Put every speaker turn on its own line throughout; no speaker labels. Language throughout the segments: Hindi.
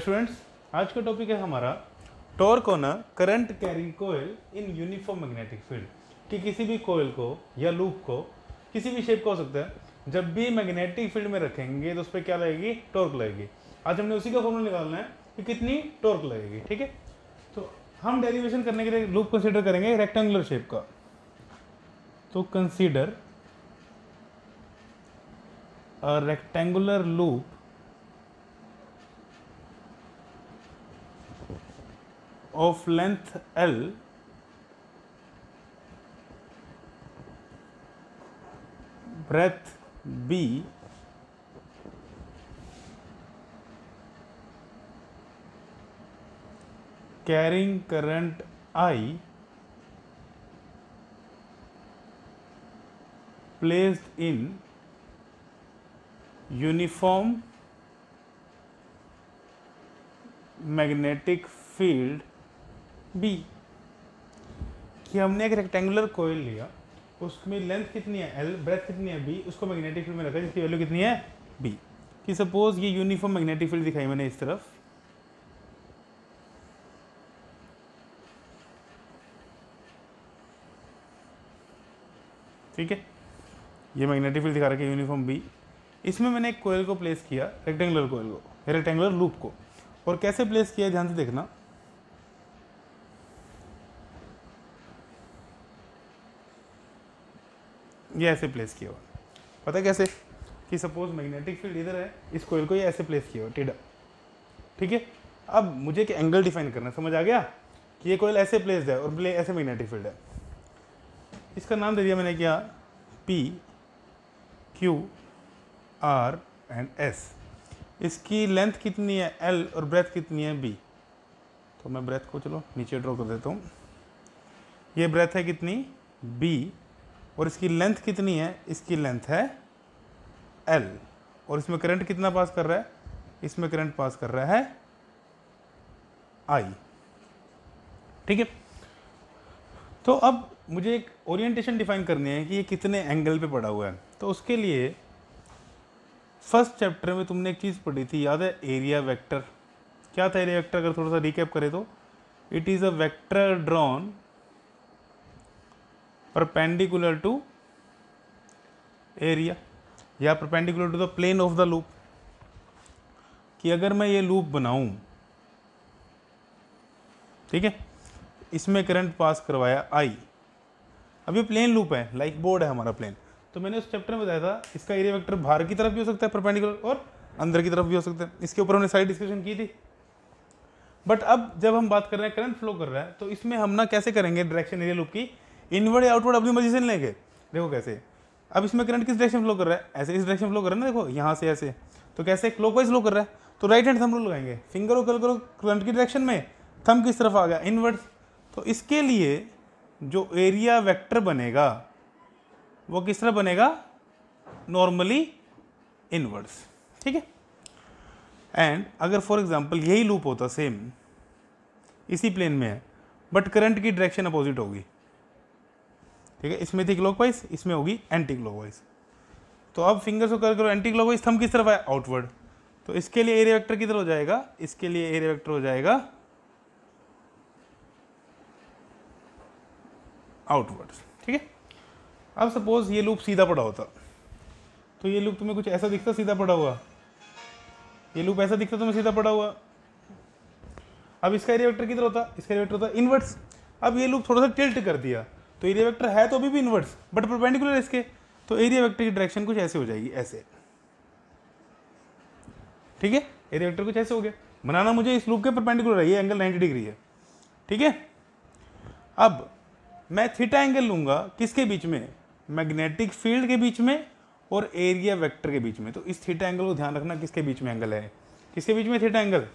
स्टूडेंट्स आज का टॉपिक है हमारा torque on a current carrying coil in uniform magnetic field कि किसी भी कोयल को या लूप को किसी भी शेप का हो सकता है जब भी मैग्नेटिक फील्ड में रखेंगे तो उस पर क्या लगेगी टॉर्क लगेगी आज हमने उसी का फॉर्मूला निकालना है कि कितनी टॉर्क लगेगी ठीक है तो हम डेरिवेशन करने के लिए लूप कंसिडर करेंगे रेक्टेंगुलर शेप का तो consider rectangular loop of length L breadth B carrying current I placed in uniform magnetic field B कि हमने एक रेक्टेंगुलर कोयल लिया उसमें लेंथ कितनी है एल ब्रेथ कितनी है बी उसको मैग्नेटिक फील्ड में रखा जिसकी वैल्यू कितनी है बी कि सपोज ये यूनिफॉर्म मैग्नेटिक फील्ड दिखाई मैंने इस तरफ ठीक है ये मैग्नेटिक फील्ड दिखा रखा है यूनिफॉर्म बी इसमें मैंने एक कोयल को प्लेस किया रेक्टेंगुलर कोयल को रेक्टेंगुलर लूप को और कैसे प्लेस किया ध्यान से देखना ये ऐसे प्लेस किया हुआ पता कैसे कि सपोज मैग्नेटिक फील्ड इधर है इस कोयल को ये ऐसे प्लेस किया हुआ टीडा ठीक है अब मुझे एक एंगल डिफाइन करना समझ आ गया कि ये कोयल ऐसे प्लेस है और प्ले ऐसे मैग्नेटिक फील्ड है इसका नाम दे दिया मैंने क्या P Q R and S इसकी लेंथ कितनी है एल और ब्रेथ कितनी है बी तो मैं ब्रेथ को चलो नीचे ड्रॉ कर देता हूँ ये ब्रेथ है कितनी बी और इसकी लेंथ कितनी है इसकी लेंथ है एल और इसमें करंट कितना पास कर रहा है इसमें करंट पास कर रहा है आई ठीक है तो अब मुझे एक ओरिएंटेशन डिफाइन करनी है कि ये कितने एंगल पे पड़ा हुआ है तो उसके लिए फर्स्ट चैप्टर में तुमने एक चीज़ पढ़ी थी याद है एरिया वेक्टर क्या था एरिया वेक्टर अगर थोड़ा सा रिकैप करें तो it is a vector drawn perpendicular to area या perpendicular to the plane of the loop कि अगर मैं ये लूप बनाऊं ठीक है इसमें करंट पास करवाया आई अब ये प्लेन लूप है लाइक बोर्ड है हमारा प्लेन तो मैंने उस चैप्टर में बताया था इसका एरिया वेक्टर बाहर की तरफ भी हो सकता है परपेंडिकुलर और अंदर की तरफ भी हो सकता है इसके ऊपर हमने सारी डिस्कशन की थी बट अब जब हम बात कर रहे हैं करंट फ्लो कर रहा है तो इसमें हम ना कैसे करेंगे डायरेक्शन एरिया लूप की इनवर्ड या आउटवर्ड अपनी मर्जी से नहीं लेंगे देखो कैसे अब इसमें करंट किस डायरेक्शन फ्लो कर रहा है ऐसे इस डायरेक्शन फ्लो कर रहा है ना देखो यहाँ से ऐसे तो कैसे क्लोक वाइज फ्लो कर रहा है तो राइट हैंड थम रूल लगाएंगे फिंगर और कल करो करंट की डायरेक्शन में थम किस तरफ आ गया इनवर्ड तो इसके लिए जो एरिया वैक्टर बनेगा वो किस तरह बनेगा नॉर्मली इनवर्ड्स ठीक है एंड अगर फॉर एग्जाम्पल यही लूप होता सेम इसी प्लेन में है बट करंट की डायरेक्शन अपोजिट होगी ठीक है इसमें थी क्लॉक इसमें होगी एंटी क्लॉक तो अब फिंगर्स को कर करो एंटी क्लॉक वाइज किस तरफ है आउटवर्ड तो इसके लिए एरिया वेक्टर किधर हो जाएगा इसके लिए एरिया वेक्टर हो जाएगा आउटवर्ड ठीक है अब सपोज ये लूप सीधा पड़ा होता तो ये लूप तुम्हें कुछ ऐसा दिखता सीधा पड़ा हुआ ये लूप ऐसा दिखता तुम्हें सीधा पड़ा हुआ अब इसका एरिया वेक्टर किधर होता इसका एरिया वेक्टर होता इनवर्ट्स अब ये लूप थोड़ा सा टिल्ट कर दिया तो एरिया वेक्टर है तो अभी भी इनवर्स बट परपेंडिकुलर इसके तो एरिया वेक्टर की डायरेक्शन कुछ ऐसे हो जाएगी ऐसे ठीक है एरिया वेक्टर कुछ ऐसे हो गया बनाना मुझे इस लूप के परपेंडिकुलर है ये एंगल 90 डिग्री है ठीक है अब मैं थीटा एंगल लूंगा किसके बीच में मैग्नेटिक फील्ड के बीच में और एरिया वेक्टर के बीच में तो इस थीटा एंगल को ध्यान रखना किसके बीच में एंगल है किसके बीच में theta angle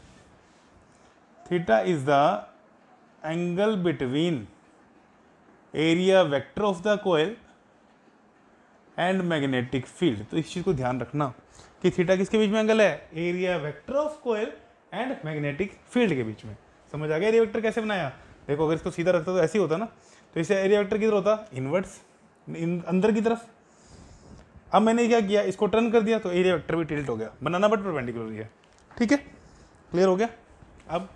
theta is the angle between area vector of the coil and magnetic field तो इस चीज़ को ध्यान रखना कि थीटा किसके बीच में एंगल है area vector of coil and magnetic field के बीच में समझ आ गया एरिया वेक्टर कैसे बनाया देखो अगर इसको सीधा रखता तो ऐसे ही होता ना तो इसे एरिया वेक्टर किधर होता इनवर्ट्स इन, अंदर की तरफ अब मैंने क्या किया इसको टर्न कर दिया तो एरिया वेक्टर भी टिल्ट हो गया बनाना बट परपेंडिकुलर है ठीक है क्लियर हो गया अब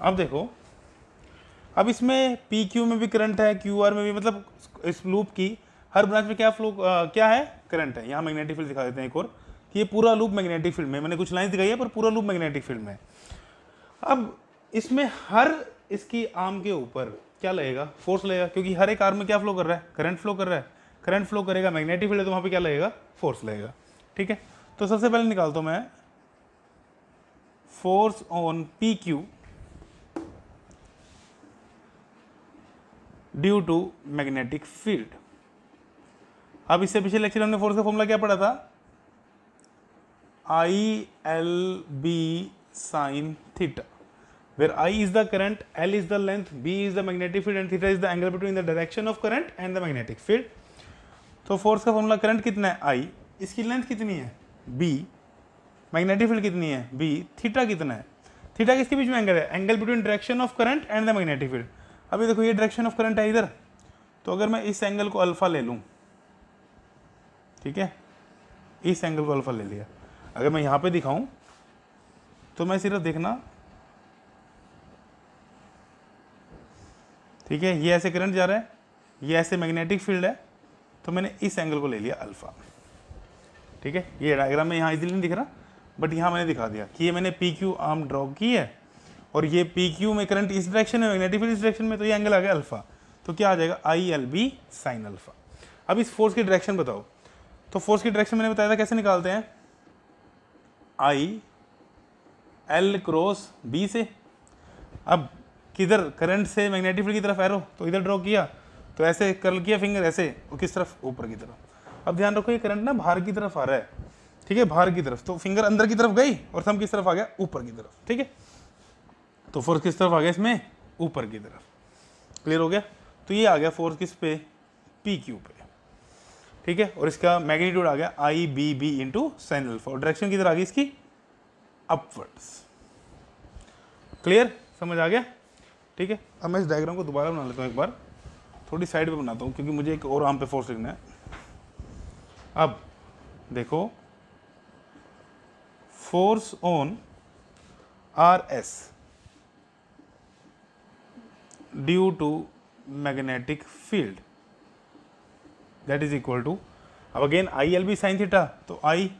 अब देखो अब इसमें पी क्यू में भी करंट है क्यू आर में भी मतलब इस लूप की हर ब्रांच में क्या फ्लो आ, क्या है करंट है यहाँ मैग्नेटिक फील्ड दिखा देते हैं एक और कि ये पूरा लूप मैग्नेटिक फील्ड में मैंने कुछ लाइन दिखाई है पर पूरा लूप मैग्नेटिक फील्ड में अब इसमें हर इसकी आर्म के ऊपर क्या लगेगा फोर्स लगेगा क्योंकि हर एक आर्म में क्या फ्लो कर रहा है करंट फ्लो कर रहा है करंट फ्लो करेगा मैग्नेटिक फील्ड है तो वहाँ पर क्या लगेगा फोर्स लगेगा ठीक है तो सबसे पहले निकालता हूँ मैं force on P Q due to magnetic field अब इससे पिछले लेक्चर हमने फोर्स का फॉर्मूला क्या पढ़ा था I L B sine theta where I is the current L is the length B is the magnetic field and theta is the angle between the direction of current and the magnetic field तो फोर्स का फॉर्मूला करंट कितना है आई इसकी लेंथ कितनी है बी मैग्नेटिक फील्ड कितनी है बी थीटा कितना है थीटा किसके बीच में एंगल है angle between direction of current and the magnetic field अभी देखो ये डायरेक्शन ऑफ करंट है इधर तो अगर मैं इस एंगल को अल्फ़ा ले लूँ ठीक है इस एंगल को अल्फ़ा ले लिया अगर मैं यहाँ पे दिखाऊं तो मैं सिर्फ देखना ठीक है ये ऐसे करंट जा रहा है ये ऐसे मैग्नेटिक फील्ड है तो मैंने इस एंगल को ले लिया अल्फ़ा ठीक है ये डायग्राम में यहाँ इजिली नहीं दिख रहा बट यहाँ मैंने दिखा दिया कि ये मैंने पी क्यू आर्म ड्रॉ की है और ये पी क्यू में करंट इस डायरेक्शन में मैग्नेटिक फील्ड इस डायरेक्शन में तो ये एंगल आ गया अल्फा तो क्या आ जाएगा I L B sine alpha अब इस फोर्स की डायरेक्शन बताओ तो फोर्स की डायरेक्शन मैंने बताया था कैसे निकालते हैं आई एल क्रॉस बी से अब किधर करंट से मैग्नेटिक फील्ड की तरफ एरो तो इधर ड्रॉ किया तो ऐसे कर्ल किया फिंगर ऐसे और किस तरफ ऊपर की तरफ अब ध्यान रखो ये करंट ना बाहर की तरफ आ रहा है ठीक है बाहर की तरफ तो फिंगर अंदर की तरफ गई और थम किस तरफ आ गया ऊपर की तरफ ठीक है तो फोर्स किस तरफ आ गया इसमें ऊपर की तरफ क्लियर हो गया तो ये आ गया फोर्स किस पे पी क्यू पे ठीक है और इसका मैग्नीट्यूड आ गया I B B into sine alpha और डायरेक्शन किधर आ गई इसकी अपवर्ड्स क्लियर समझ आ गया ठीक है अब मैं इस डायग्राम को दोबारा बना लेता हूँ एक बार थोड़ी साइड पे बनाता हूँ क्योंकि मुझे एक और आम पे फोर्स लिखना है अब देखो force on R S due to magnetic field that is equal to अब again I L B sine theta तो आई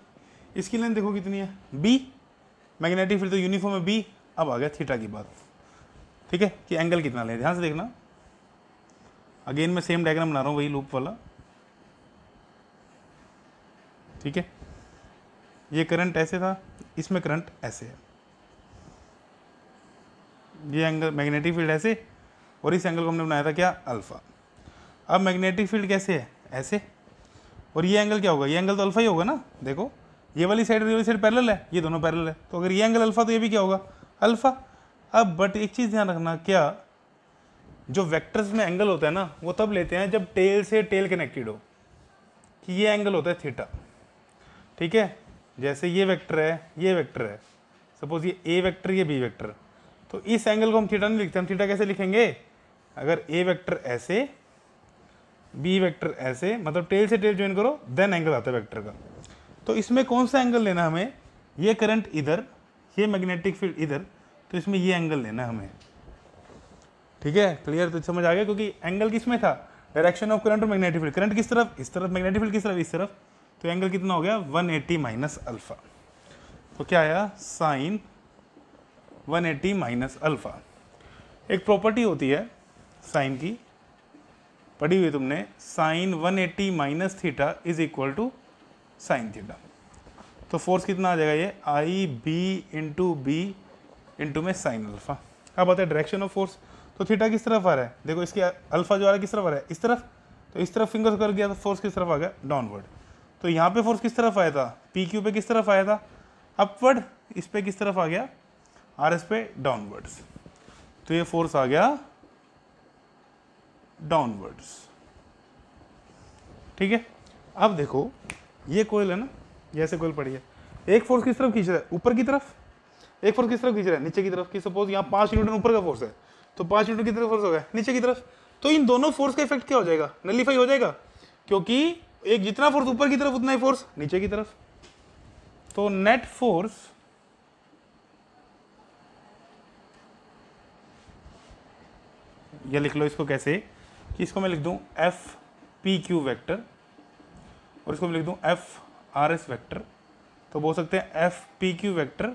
इसकी लेंथ देखो कितनी है बी मैग्नेटिक फील्ड तो यूनिफॉर्म है बी अब आ गया थीटा की बात ठीक है कि एंगल कितना ले ध्यान से देखना अगेन मैं सेम डायग्राम बना रहा हूँ वही लूप वाला ठीक है ये करंट ऐसे था इसमें करंट ऐसे है ये एंगल मैग्नेटिक फील्ड ऐसे और इस एंगल को हमने बनाया था क्या अल्फ़ा अब मैग्नेटिक फील्ड कैसे है ऐसे और ये एंगल क्या होगा ये एंगल तो अल्फ़ा ही होगा ना देखो ये वाली साइड और ये वाली साइड पैरेलल है ये दोनों पैरेलल है तो अगर ये एंगल अल्फ़ा तो ये भी क्या होगा अल्फ़ा अब बट एक चीज़ ध्यान रखना क्या जो वेक्टर्स में एंगल होता है ना वो तब लेते हैं जब टेल से टेल कनेक्टेड हो कि ये एंगल होता है थीटा ठीक है जैसे ये वेक्टर है ये वेक्टर है सपोज ये ए वेक्टर ये बी वेक्टर तो इस एंगल को हम थीटा नहीं लिखते हम थीटा कैसे लिखेंगे अगर ए वेक्टर ऐसे बी वेक्टर ऐसे मतलब टेल से टेल ज्वाइन करो देन एंगल आता है वेक्टर का तो इसमें कौन सा एंगल लेना हमें ये करंट इधर ये मैग्नेटिक फील्ड इधर तो इसमें ये एंगल लेना हमें ठीक है क्लियर तो समझ आ गया क्योंकि एंगल किस में था डायरेक्शन ऑफ करंट और मैग्नेटिक फील्ड करंट किस तरफ इस तरफ मैग्नेटिक फील्ड किस तरफ इस तरफ तो एंगल कितना हो गया 180 एट्टी माइनस अल्फ़ा तो क्या आया साइन 180 एटी माइनस अल्फ़ा एक प्रॉपर्टी होती है साइन की पढ़ी हुई तुमने sine 180 eighty minus theta is equal to sine theta तो फोर्स कितना आ जाएगा ये I B into B into में साइन अल्फा अब बताए डायरेक्शन ऑफ फोर्स तो थीटा किस तरफ आ रहा है देखो इसके अल्फा जो आ रहा है किस तरफ आ रहा है इस तरफ तो इस तरफ फिंगर्स कर गया तो फोर्स किस तरफ आ गया डाउनवर्ड तो यहाँ पे फोर्स किस तरफ आया था पी क्यू पे किस तरफ आया था अपवर्ड इस पर किस तरफ आ गया आर एस पे डाउनवर्ड्स तो ये फोर्स आ गया डाउनवर्ड्स ठीक है अब देखो ये कोयल है ना जैसे कोयल पड़ी है एक फोर्स किस तरफ खींच रहा है ऊपर की तरफ एक फोर्स किस तरफ खींच रहा है नीचे की तरफ की सपोज यहाँ पांच न्यूटन ऊपर का फोर्स है तो पांच न्यूटन की तरफ फोर्स होगा नीचे की तरफ तो इन दोनों फोर्स का इफेक्ट क्या हो जाएगा नलीफाई हो जाएगा क्योंकि एक जितना फोर्स ऊपर की तरफ उतना ही फोर्स नीचे की तरफ तो नेट फोर्स ये लिख लो इसको कैसे कि इसको मैं लिख दूँ एफ पी क्यू वैक्टर और इसको मैं लिख दूँ एफ आर एस वैक्टर तो बोल सकते हैं F P Q vector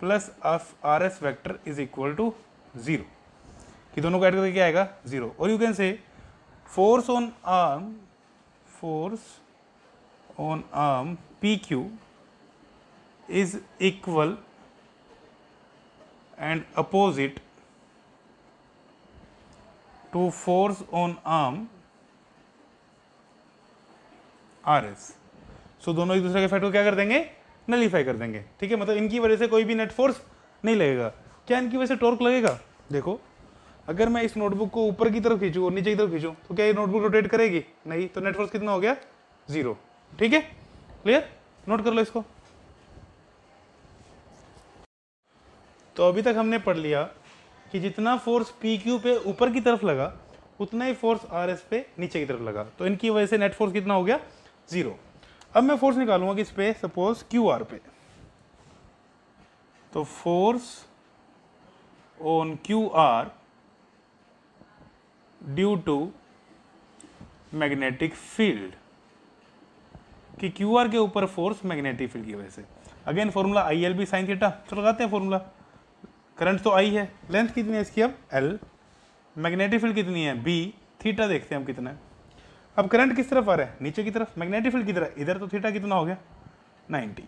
plus F R S vector is equal to zero कि दोनों को ऐड करके क्या आएगा ज़ीरो और you can say force on arm force on arm P Q is equal and opposite to force on arm R S so दोनों एक दूसरे के फैक्ट को क्या कर देंगे नलीफाई कर देंगे ठीक है मतलब इनकी वजह से कोई भी नेट फोर्स नहीं लगेगा क्या इनकी वजह से टॉर्क लगेगा देखो अगर मैं इस नोटबुक को ऊपर की तरफ खींचू और नीचे की तरफ खींचू तो क्या ये नोटबुक रोटेट करेगी नहीं तो नेट फोर्स कितना हो गया जीरो ठीक है क्लियर नोट कर लो इसको तो अभी तक हमने पढ़ लिया कि जितना फोर्स पी क्यू पे ऊपर की तरफ लगा उतना ही फोर्स आर एस पे नीचे की तरफ लगा तो इनकी वजह से नेट फोर्स कितना हो गया ज़ीरो अब मैं फोर्स निकालूंगा इस पे सपोज क्यू आर पे तो force on Q R due to magnetic field कि क्यू आर के ऊपर फोर्स मैग्नेटिक फील्ड की वजह से again formula I L B sine theta तो लगाते हैं फॉर्मूला करंट तो आई है लेंथ कितनी है इसकी अब एल मैग्नेटिक फील्ड कितनी है बी थीटा देखते हैं हम कितना है अब करंट किस तरफ आ रहा है नीचे की तरफ मैग्नेटिक फील्ड किधर है इधर तो थीटा कितना हो गया 90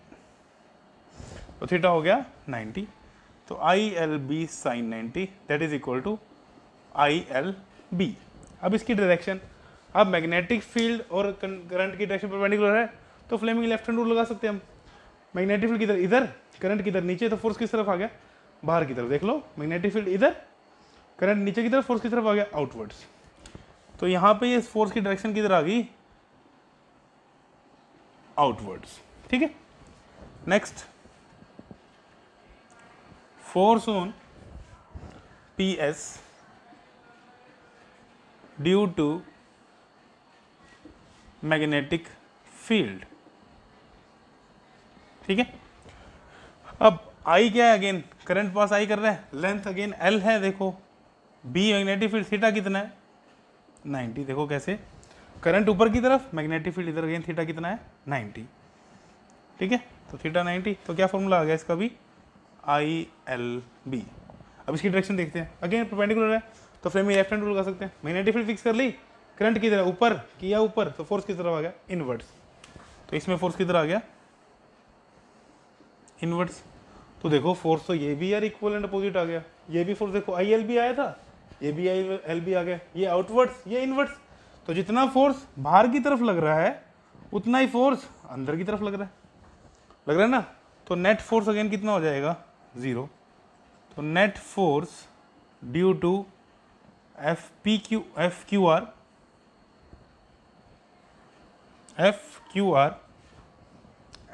तो थीटा हो गया 90 तो I L B sine ninety that is equal to I L B अब इसकी डायरेक्शन अब मैग्नेटिक फील्ड और करंट की डायरेक्शन परपेंडिकुलर है तो फ्लेमिंग लेफ्ट हैंड रूल लगा सकते हैं हम मैग्नेटिक फील्ड किधर इधर करंट किधर नीचे तो फोर्स किस तरफ आ गया बाहर की तरफ देख लो मैग्नेटिक फील्ड इधर करंट नीचे की तरफ फोर्स की तरफ आ गया आउटवर्ड्स तो यहाँ पे ये फोर्स की डायरेक्शन किधर आ गई आउटवर्ड्स ठीक है next force on P S due to magnetic field ठीक है अब आई क्या है अगेन करंट पास आई कर रहा है लेंथ अगेन एल है देखो बी मैग्नेटिक फील्ड थीटा कितना है 90 देखो कैसे करंट ऊपर की तरफ मैग्नेटिक फील्ड इधर अगेन थीटा कितना है 90 ठीक है तो थीटा 90 तो क्या फॉर्मूला आ गया इसका भी आई एल बी अब इसकी डायरेक्शन देखते हैं अगेन परपेंडिकुलर है तो फ्रेम मैं लेफ्ट हैंड रूल कर सकते हैं मैग्नेटिक फील्ड फिक्स कर ली करंट की तरह ऊपर किया ऊपर तो फोर्स की तरफ आ गया इनवर्ट्स तो इसमें फोर्स किधर आ गया इनवर्ट्स तो देखो फोर्स तो ये भी यार इक्वल एंड अपोजिट आ गया ये भी फोर्स देखो आई एल भी आया था ये भी आई एल भी आ गया ये आउटवर्ड्स ये इनवर्ड्स तो जितना फोर्स बाहर की तरफ लग रहा है उतना ही फोर्स अंदर की तरफ लग रहा है लग रहा है ना तो नेट फोर्स अगेन कितना हो जाएगा ज़ीरो तो net force due to F P Q F Q R F Q R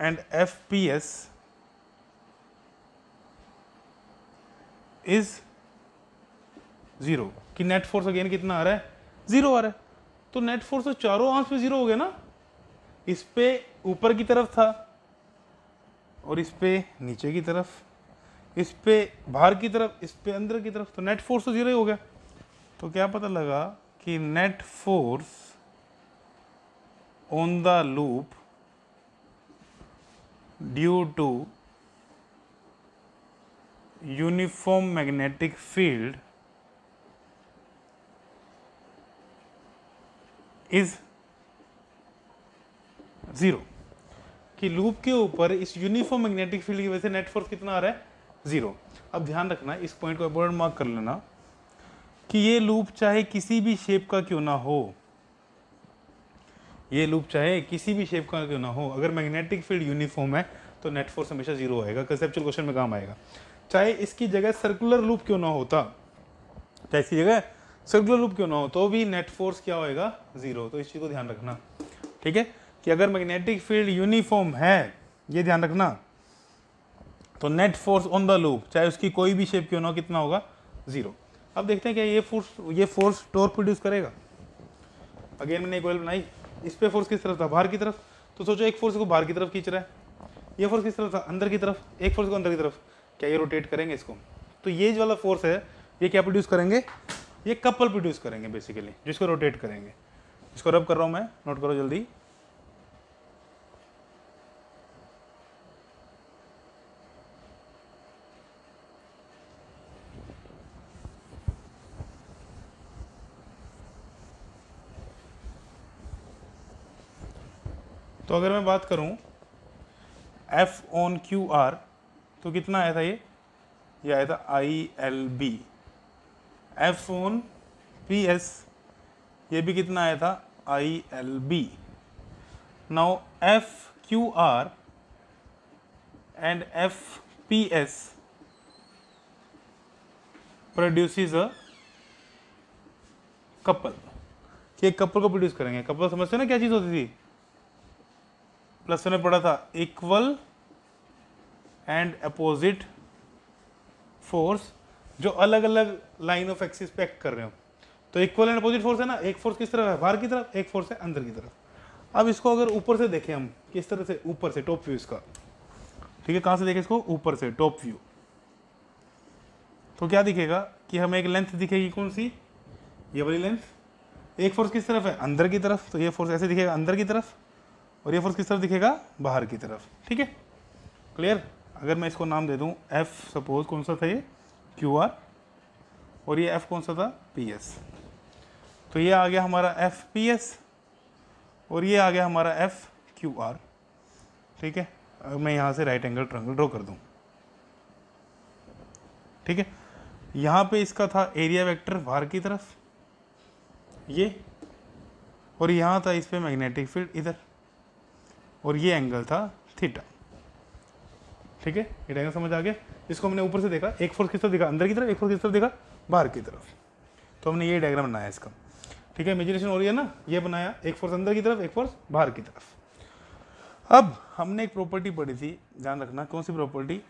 and F P S is zero कि नेट फोर्स अगेन कितना आ रहा है ज़ीरो आ रहा है तो नेट फोर्स तो चारों आंस पे ज़ीरो हो गया ना इस पे ऊपर की तरफ था और इस पे नीचे की तरफ इस पे बाहर की तरफ इस पे अंदर की तरफ तो नेट फोर्स तो ज़ीरो ही हो गया तो क्या पता लगा कि net force on the loop due to uniform magnetic field is zero कि लूप के ऊपर इस यूनिफॉर्म मैग्नेटिक फील्ड की वजह से नेट फोर्स कितना आ रहा है जीरो अब ध्यान रखना इस पॉइंट को इंपॉर्टेंट मार्क कर लेना कि ये लूप चाहे किसी भी शेप का क्यों ना हो ये लूप चाहे किसी भी शेप का क्यों ना हो अगर मैग्नेटिक फील्ड यूनिफॉर्म है तो नेट फोर्स हमेशा जीरो आएगा कंसेप्चुअल क्वेश्चन में काम आएगा चाहे इसकी जगह सर्कुलर लूप क्यों ना होता चाहे इसकी जगह सर्कुलर लूप क्यों ना हो तो भी नेट फोर्स क्या होएगा ज़ीरो तो इस चीज़ को ध्यान रखना ठीक है कि अगर मैग्नेटिक फील्ड यूनिफॉर्म है ये ध्यान रखना तो net force on the loop चाहे उसकी कोई भी शेप क्यों ना हो कितना होगा ज़ीरो अब देखते हैं क्या ये फोर्स ये फोर्स टोर प्रोड्यूस करेगा अगेन मैंने एक वेल बनाई इस पर फोर्स किस तरफ था बाहर की तरफ तो सोचो एक फोर्स को बाहर की तरफ खींच रहा है ये फोर्स किस तरफ था अंदर की तरफ एक फोर्स को अंदर की तरफ क्या ये रोटेट करेंगे इसको तो ये जो वाला फोर्स है ये क्या प्रोड्यूस करेंगे ये कपल प्रोड्यूस करेंगे बेसिकली जिसको रोटेट करेंगे इसको रब कर रहा हूँ मैं नोट करो जल्दी तो अगर मैं बात करूं F क्यू QR तो कितना आया था ये ये आया था I L B F on P S ये भी कितना आया था I L B now F Q R and F P S produces a couple कि एक कपल को प्रोड्यूस करेंगे कपल समझते हो ना क्या चीज़ होती थी प्लस में पढ़ा था इक्वल एंड अपोजिट फोर्स जो अलग अलग लाइन ऑफ एक्सिस पे एक्ट कर रहे हो तो इक्वल एंड अपोजिट फोर्स है ना एक फोर्स किस तरफ है बाहर की तरफ एक फोर्स है अंदर की तरफ अब इसको अगर ऊपर से देखें हम किस तरह से ऊपर से टॉप व्यू इसका ठीक है कहाँ से देखें इसको ऊपर से टॉप व्यू तो क्या दिखेगा कि हमें एक लेंथ दिखेगी कौन सी ये वाली लेंथ एक फोर्स किस तरफ है अंदर की तरफ तो ये फोर्स ऐसे दिखेगा अंदर की तरफ और ये फोर्स किस तरफ दिखेगा बाहर की तरफ ठीक है क्लियर अगर मैं इसको नाम दे दूँ एफ़ सपोज कौन सा था ये क्यू आर और ये एफ़ कौन सा था पी एस तो ये आ गया हमारा एफ़ पी एस और ये आ गया हमारा एफ़ क्यू आर ठीक है अगर मैं यहाँ से राइट एंगल ट्रंगल ड्रॉ कर दूँ ठीक है यहाँ पे इसका था एरिया वेक्टर बाहर की तरफ ये और यहाँ था इस पर मैग्नेटिक फील्ड इधर और ये एंगल था थीटा ठीक है ये डायग्राम समझ आ गया इसको हमने ऊपर से देखा एक फोर्स किस तरफ देखा अंदर की तरफ एक फोर्स किस तरफ देखा बाहर की तरफ तो हमने ये डायग्राम बनाया इसका ठीक है इमेजिनेशन हो रही है ना ये बनाया एक फोर्स अंदर की तरफ एक फोर्स बाहर की तरफ अब हमने एक प्रॉपर्टी पढ़ी थी ध्यान रखना कौन सी property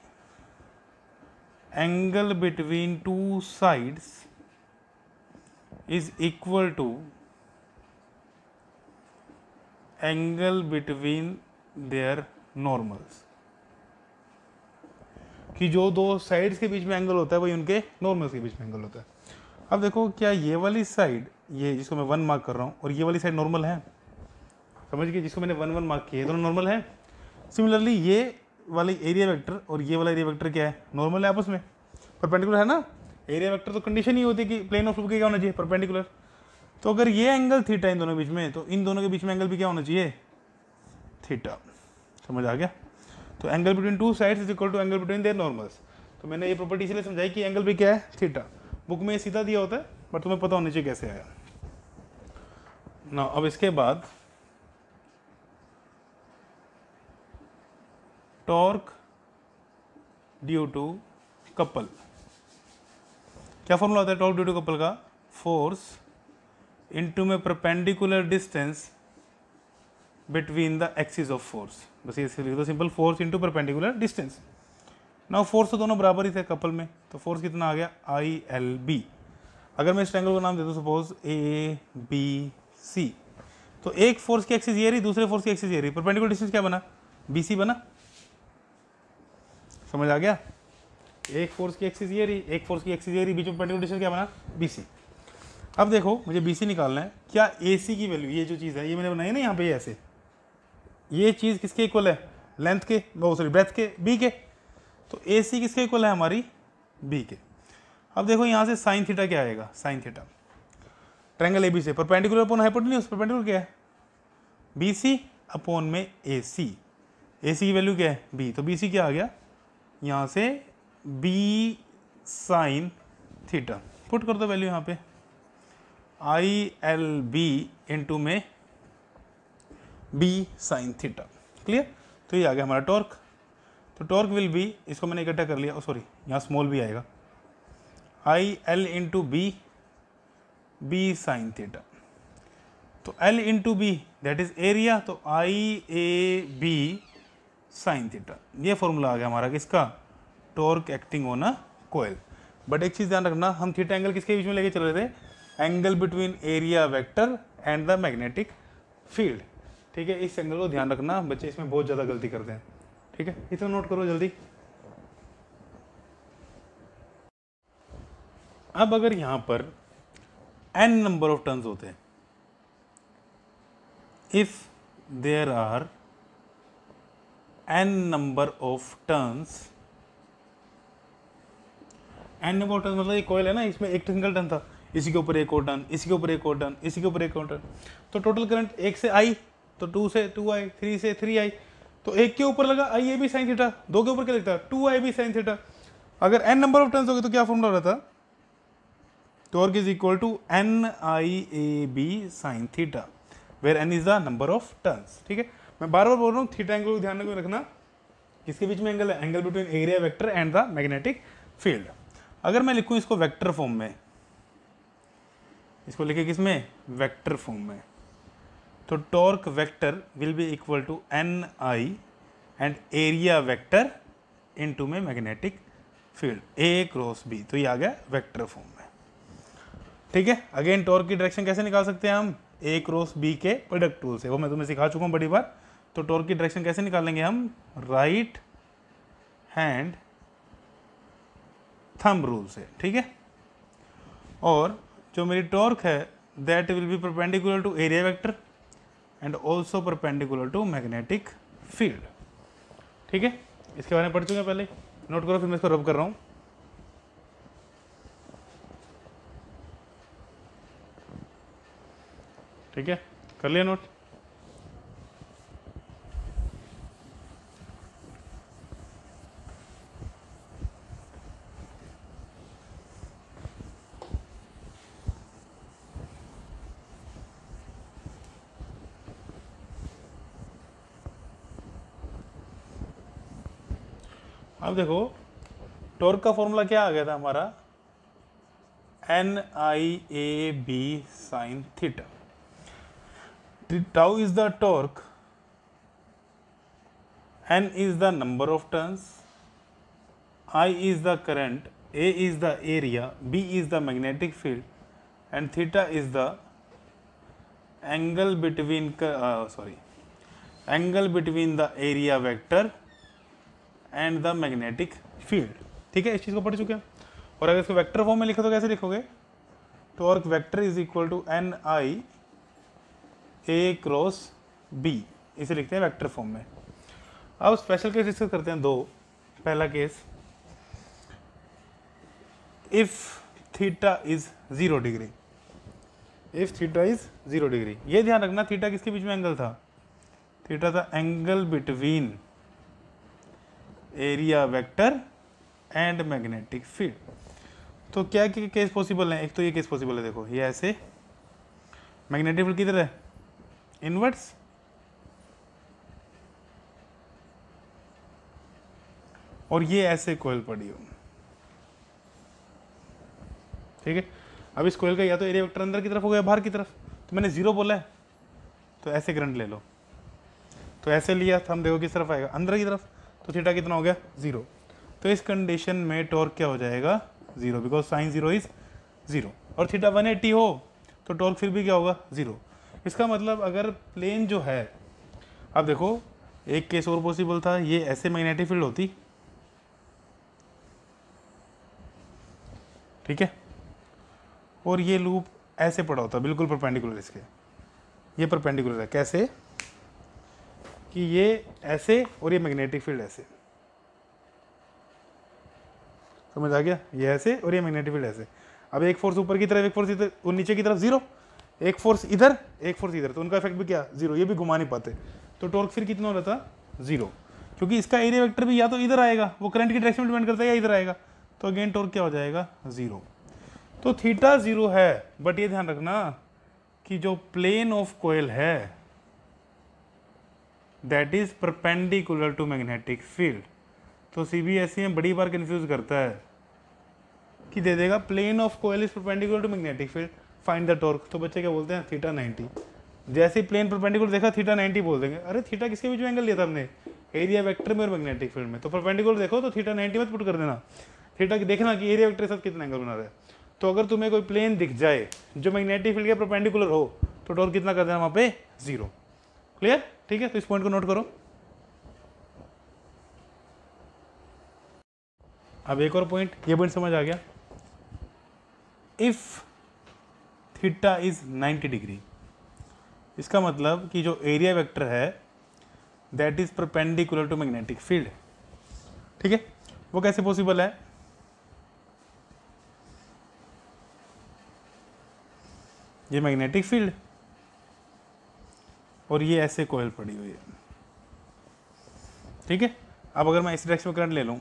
angle between two sides is equal to angle between their normals कि जो दो साइड्स के बीच में एंगल होता है वही उनके नॉर्मल्स के बीच में एंगल होता है अब देखो क्या ये वाली साइड ये जिसको मैं वन मार्क कर रहा हूँ और ये वाली साइड नॉर्मल है समझ गए जिसको मैंने वन वन मार्क किया है दोनों नॉर्मल है सिमिलरली ये वाली एरिया वेक्टर और ये वाला एरिया वेक्टर क्या है नॉर्मल है आपस में परपेंडिकुलर है ना एरिया वेक्टर तो कंडीशन ही होती है कि प्लेन ऑफ के क्या होना चाहिए परपेंडिकुलर तो अगर ये एंगल थीटा इन दोनों के बीच में तो इन दोनों के बीच में एंगल भी क्या होना चाहिए थीटा समझ आ गया तो angle between two sides is equal to angle between their normals तो मैंने ये प्रॉपर्टी इसलिए समझाई कि एंगल भी क्या है थीटा बुक में ये सीधा दिया होता है बट तुम्हें पता होना चाहिए कैसे आया ना अब इसके बाद टॉर्क ड्यू टू कपल क्या फॉर्मूला होता है टॉर्क ड्यू टू कपल का फोर्स इनटू में perpendicular distance between the axis of force बस ये लिख दो simple force into perpendicular distance ना फोर्स तो दोनों बराबर ही थे कपल में तो फोर्स कितना आ गया आई एल बी अगर मैं इस ट्रैंगल का नाम दे दूँ सपोज ए बी सी तो एक फोर्स की एक्सिस ये रही दूसरे फोर्स की एक्सिस ये रही परपेंडिकुलर डिस्टेंस क्या बना बी सी बना समझ आ गया एक फोर्स की एक्सिस ये रही एक फोर्स की एक्सिस ये रही बीच में परपेंडिकुलर डिस्टेंस क्या बना बी सी अब देखो मुझे बी सी निकालना है क्या ए सी की वैल्यू ये जो चीज़ है ये मैंने बनाई ना यहाँ पे ऐसे ये चीज़ किसके इक्वल है लेंथ के वो सॉरी ब्रेथ के बी के तो ए सी किसके इक्वल है हमारी बी के अब देखो यहाँ से साइन थीटा क्या आएगा sine theta triangle A B से परपेंडिकुलर अपॉन हाइपोटेन्यूज परपेंडिकुलर क्या है बी सी अपोन में ए सी ए सी की वैल्यू क्या है बी तो बी सी क्या आ गया यहाँ से बी साइन थीटा पुट कर दो वैल्यू यहाँ पे आई एल बी इंटू में बी साइन थीटा क्लियर तो ये आ गया हमारा टॉर्क तो टॉर्क विल बी इसको मैंने इकट्ठा कर लिया सॉरी oh, यहाँ स्मॉल भी आएगा I L into B B sine theta तो L into B that is area तो I A B sine theta ये फॉर्मूला आ गया हमारा किसका torque acting on a coil but एक चीज़ ध्यान रखना हम थीटा एंगल किसके बीच में लेके चल रहे थे angle between area vector and the magnetic field ठीक है इस एंगल को ध्यान रखना बच्चे इसमें बहुत ज़्यादा गलती करते हैं ठीक है इसमें नोट करो जल्दी अब अगर यहाँ पर एन नंबर ऑफ टर्न्स होते हैं if there are N number of turns N number of turn मतलब एक कोयल है ना इसमें एक सिंगल टर्न था इसी के ऊपर एक और टर्न इसी के ऊपर एक और टर्न इसी के ऊपर एक और टर्न तो टोटल करंट एक से आई तो टू से टू आई थ्री से थ्री आई तो एक के ऊपर लगा I A B sine theta दो के ऊपर क्या लिखता two I B sine theta अगर एन नंबर ऑफ टर्न्स हो गए तो क्या फॉर्मूला रहता torque is equal to N I A B sine theta where N is the number of turns ठीक है मैं बार बार बोल रहा हूँ थीटा एंगल को ध्यान में रखना किसके बीच में एंगल है angle between area vector and the magnetic field अगर मैं लिखूँ इसको वेक्टर फॉर्म में इसको लिखे किस में वेक्टर फॉर्म में तो torque vector will be equal to N I and area vector into में magnetic field A cross B तो ये आ गया वेक्टर फॉर्म में ठीक है अगेन टॉर्क की डायरेक्शन कैसे निकाल सकते हैं हम ए क्रॉस बी के प्रोडक्ट टूल से वो मैं तुम्हें सिखा चुका हूँ बड़ी बार तो टॉर्क की डायरेक्शन कैसे निकालेंगे हम राइट हैंड थंब रूल से ठीक है और जो मेरी टॉर्क है that will be perpendicular to area vector and also perpendicular to magnetic field ठीक है इसके बारे में पढ़ चुके हैं पहले नोट करो फिर मैं इसको रब कर रहा हूँ ठीक है कर लिया नोट अब देखो टॉर्क का फॉर्मूला क्या आ गया था हमारा N I A B sine theta tau is the torque N is the number of turns I is the current A is the area B is the magnetic field and theta is the angle between sorry angle between the area vector and the magnetic field ठीक है इस चीज़ को पढ़ चुके हैं और अगर इसको वेक्टर फॉर्म में लिखो तो कैसे लिखोगे torque vector is equal to N I A cross B इसे लिखते हैं वेक्टर फॉर्म में अब स्पेशल केस डिस्कस करते हैं दो पहला case if theta is zero degree if theta is zero degree ये ध्यान रखना थीटा किसके बीच में एंगल था थीटा था angle between area vector and magnetic field तो क्या क्या केस पॉसिबल है एक तो ये केस पॉसिबल है देखो ये ऐसे मैग्नेटिक फील्ड किधर है इनवर्ट्स और ये ऐसे कोयल पड़ी हो ठीक है अब इस कोयल का या तो एरिया वेक्टर अंदर की तरफ हो गया बाहर की तरफ तो मैंने जीरो बोला है तो ऐसे करंट ले लो तो ऐसे लिया तो हम देखो किस तरफ आएगा अंदर की तरफ तो थीटा कितना हो गया ज़ीरो तो इस कंडीशन में टॉर्क क्या हो जाएगा zero because sine zero is zero और थीटा वन एट्टी हो तो टॉर्क फिर भी क्या होगा ज़ीरो इसका मतलब अगर प्लेन जो है अब देखो एक केस और पॉसिबल था ये ऐसे मैग्नेटिक फील्ड होती ठीक है और ये लूप ऐसे पड़ा होता बिल्कुल परपेंडिकुलर इसके ये परपेंडिकुलर है कैसे कि ये ऐसे और ये मैग्नेटिक फील्ड ऐसे समझ आ गया ये ऐसे और ये मैग्नेटिक फील्ड ऐसे अब एक फोर्स ऊपर की तरफ एक फोर्स इधर और नीचे की तरफ जीरो एक फोर्स इधर एक फोर्स इधर तो उनका इफेक्ट भी क्या जीरो ये भी घुमा नहीं पाते तो टॉर्क फिर कितना हो रहा था जीरो क्योंकि इसका एरिया वेक्टर भी या तो इधर आएगा वो करंट की डायरेक्शन में डिपेंड करता है या इधर आएगा तो अगेन टॉर्क क्या हो जाएगा ज़ीरो तो थीटा ज़ीरो है बट ये ध्यान रखना कि जो प्लेन ऑफ कोयल है that is perpendicular to magnetic field तो सी बी एस ई में बड़ी बार कन्फ्यूज़ करता है कि दे देगा plane of coil is perpendicular to magnetic field find the torque तो बच्चे क्या बोलते हैं थीटा नाइन्टी जैसे प्लेन परपेंडिकुलर देखा थीटा नाइन्टी बोल देंगे अरे थीटा किसके बीच में एंगल लिया था हमने एरिया वेक्टर में और मैग्नेटिक फील्ड में तो परपेंडिकुलर देखो तो थीटा नाइन्टी मत पुट कर देना थीटा देखना कि एरिया वेक्टर के साथ कितना एंगल बना रहा है तो अगर तुम्हें कोई प्लेन दिख जाए जो मैग्नेटिक फील्ड के परपेंडिकुलर हो तो टॉर्क कितना कर देना वहाँ पे जीरो क्लियर ठीक है तो इस पॉइंट को नोट करो अब एक और पॉइंट ये पॉइंट समझ आ गया इफ़ थीटा इज़ 90 डिग्री इसका मतलब कि जो एरिया वेक्टर है that is perpendicular to magnetic field ठीक है वो कैसे पॉसिबल है ये मैग्नेटिक फील्ड और ये ऐसे कोयल पड़ी हुई है ठीक है अब अगर मैं इस डायरेक्शन में करंट ले लूँ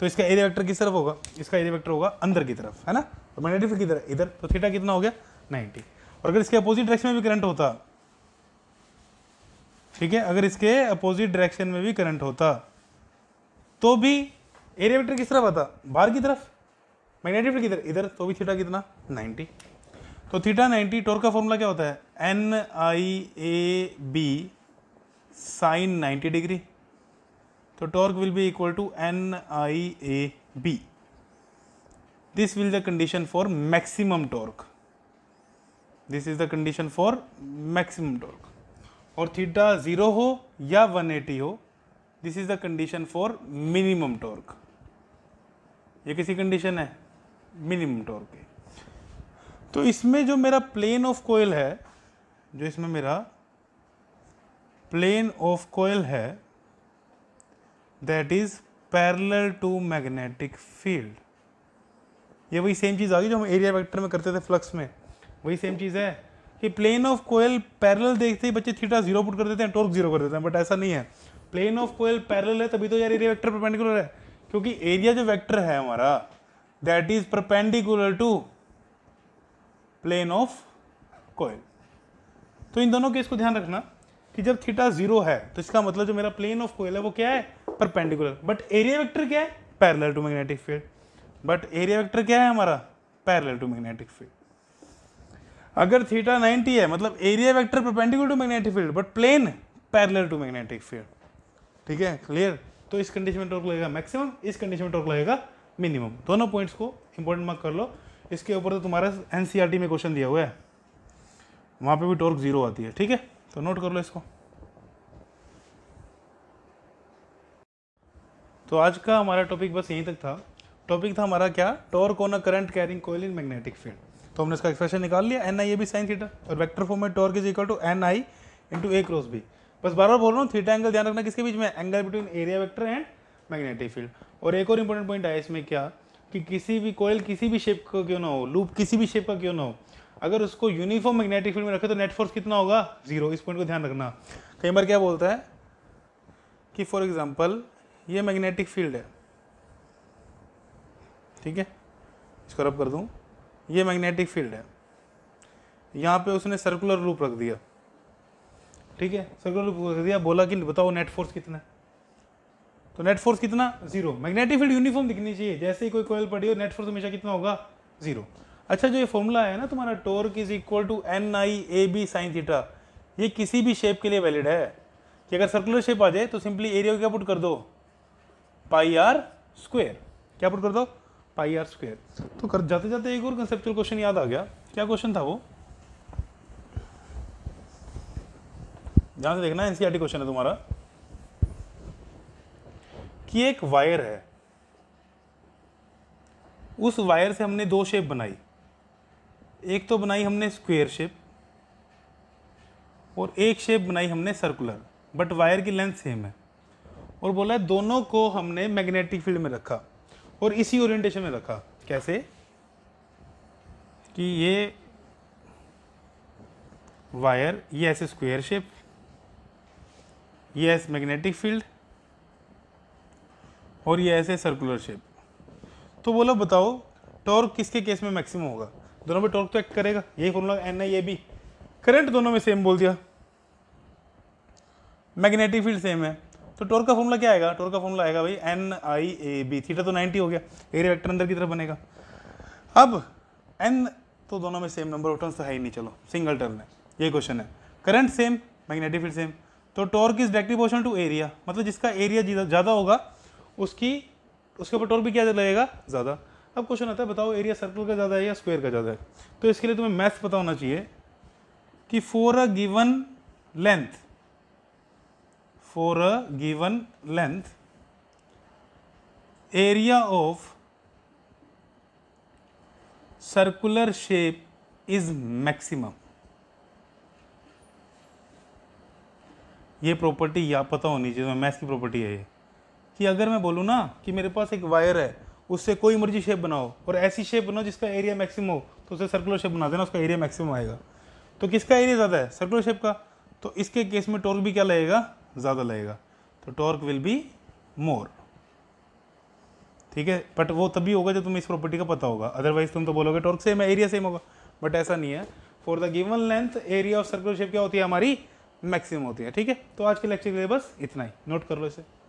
तो इसका एरिया वेक्टर किस तरफ होगा इसका एरिया वेक्टर होगा अंदर की तरफ है ना तो मैंने किधर इधर इधर तो थीटा कितना हो गया 90 और अगर इसके अपोजिट डायरेक्शन में भी करंट होता ठीक है अगर इसके अपोजिट डायरेक्शन में भी करंट होता तो भी एरिया वेक्टर किस तरफ आता बाहर की तरफ मैग्नेटिक फील्ड किधर इधर तो भी थीटा कितना 90 तो थीटा 90 टोर का फॉर्मूला क्या होता है N I A B sine 90 degree तो torque will be equal to N I A B this will the condition for maximum torque this is the condition for maximum torque और थीटा ज़ीरो हो या 180 हो this is the condition for minimum torque ये किसी कंडीशन है मिनिमम टॉर्क तो इसमें जो मेरा प्लेन ऑफ कोयल है जो इसमें मेरा प्लेन ऑफ कोयल है that is parallel to magnetic field ये वही सेम चीज़ आ गई जो हम एरिया वेक्टर में करते थे फ्लक्स में वही सेम चीज़ है कि प्लेन ऑफ कोयल पैरेलल देखते ही बच्चे थीटा जीरो पुट कर देते हैं टॉर्क जीरो कर देते हैं बट ऐसा नहीं है प्लेन ऑफ कोयल पैरेलल है तभी तो यार एरिया वेक्टर परपेंडिकुलर है क्योंकि एरिया जो वेक्टर है हमारा that is perpendicular to plane of coil तो इन दोनों केस को ध्यान रखना कि जब थीटा जीरो है तो इसका मतलब जो मेरा प्लेन ऑफ कोयल है वो क्या है परपेंडिकुलर बट एरिया वेक्टर क्या है parallel to magnetic field but area vector क्या है हमारा पैरेलल टू मैग्नेटिक फील्ड अगर थीटा 90 है मतलब area vector perpendicular to magnetic field but plane parallel to magnetic field ठीक है क्लियर तो इस कंडीशन में टॉर्क लगेगा मैक्सिमम इस कंडीशन में टॉर्क लगेगा मिनिमम दोनों पॉइंट्स को इंपॉर्टेंट मार्क कर लो इसके ऊपर तो तुम्हारा एन e में क्वेश्चन दिया हुआ है वहाँ पे भी टॉर्क ज़ीरो आती है ठीक है तो नोट कर लो इसको तो आज का हमारा टॉपिक बस यहीं तक था टॉपिक था हमारा क्या torque on a current carrying coil in magnetic field तो हमने इसका एक्सप्रेशन निकाल लिया एन आई ए भी साइन थीटा और वेक्टर फॉर्म में torque is equal to N I into A cross B बस बार बार बोल रहा हूँ थीटा एंगल ध्यान रखना किसके बीच में angle between area vector and magnetic field और एक और इंपॉर्टेंट पॉइंट आया इसमें क्या कि किसी भी कोयल किसी भी शेप का क्यों ना हो लूप किसी भी शेप का क्यों ना हो अगर उसको यूनिफॉर्म मैग्नेटिक फील्ड में रखे तो नेट फोर्स कितना होगा जीरो इस पॉइंट को ध्यान रखना कई बार क्या बोलता है कि फॉर एग्जाम्पल ये मैग्नेटिक फील्ड है ठीक है इसको रब कर दूँ ये मैग्नेटिक फील्ड है यहाँ पे उसने सर्कुलर रूप रख दिया ठीक है सर्कुलर रूप रख दिया बोला कि बताओ नेट फोर्स कितना है तो नेट फोर्स कितना जीरो मैग्नेटिक फील्ड यूनिफॉर्म दिखनी चाहिए जैसे ही कोई कोयल पड़ी हो नेट फोर्स हमेशा कितना होगा जीरो अच्छा जो ये फॉर्मूला है ना तुम्हारा torque is equal to N I A B sine theta ये किसी भी शेप के लिए वैलिड है कि अगर सर्कुलर शेप आ जाए तो सिंपली एरिया को क्या पुट कर दो पाई आर स्क्वेयर क्या पुट कर दो पाई आर स्क्वेयर तो कर जाते जाते एक और कंसेप्चुअल क्वेश्चन याद आ गया क्या क्वेश्चन था वो ध्यान से देखना एनसीआरटी क्वेश्चन e है तुम्हारा कि एक वायर है उस वायर से हमने दो शेप बनाई एक तो बनाई हमने स्क्वेयर शेप और एक शेप बनाई हमने सर्कुलर बट वायर की लेंथ सेम है और बोला दोनों को हमने मैग्नेटिक फील्ड में रखा और इसी ओरिएंटेशन में रखा कैसे कि ये वायर ये ऐसे स्क्वेयर शेप ये ऐसे मैग्नेटिक फील्ड और ये ऐसे सर्कुलर शेप तो बोलो बताओ टॉर्क किसके केस में मैक्सिमम होगा दोनों में टॉर्क तो एक्ट करेगा यही formula N I A B current दोनों में सेम बोल दिया मैग्नेटिक फील्ड सेम है तो टॉर्क का फॉर्मूला क्या आएगा टॉर्क का फॉर्मूला आएगा भाई N I A B theta तो नाइनटी हो गया एरिया वेक्टर अंदर की तरफ बनेगा अब एन तो दोनों में सेम नंबर ऑफ टर्न्स तो है ही नहीं चलो सिंगल टर्न है ये क्वेश्चन है current same magnetic field same तो torque is directly proportion to area मतलब जिसका एरिया ज़्यादा होगा उसकी उसके ऊपर टॉर्क भी क्या लगेगा ज़्यादा अब क्वेश्चन आता है बताओ एरिया सर्कल का ज़्यादा है या स्क्वायर का ज़्यादा है तो इसके लिए तुम्हें मैथ्स पता होना चाहिए कि for a given length for a given length area of circular shape is maximum ये प्रॉपर्टी या पता होनी चाहिए मैथ्स की प्रॉपर्टी है ये कि अगर मैं बोलूँ ना कि मेरे पास एक वायर है उससे कोई मर्जी शेप बनाओ और ऐसी शेप बनाओ जिसका एरिया मैक्सिमम हो तो उसे सर्कुलर शेप बना देना उसका एरिया मैक्सिमम आएगा तो किसका एरिया ज़्यादा है सर्कुलर शेप का तो इसके केस में टॉर्क भी क्या लगेगा ज़्यादा लगेगा तो टॉर्क विल बी मोर ठीक है बट वो तभी होगा जब तुम्हें इस प्रॉपर्टी का पता होगा अदरवाइज तुम तो बोलोगे टॉर्क सेम है एरिया सेम होगा बट ऐसा नहीं है for the given length area of circular shape क्या होती है हमारी मैक्सिमम होती है ठीक है तो आज के लेक्चर के लिए बस इतना ही नोट कर लो इसे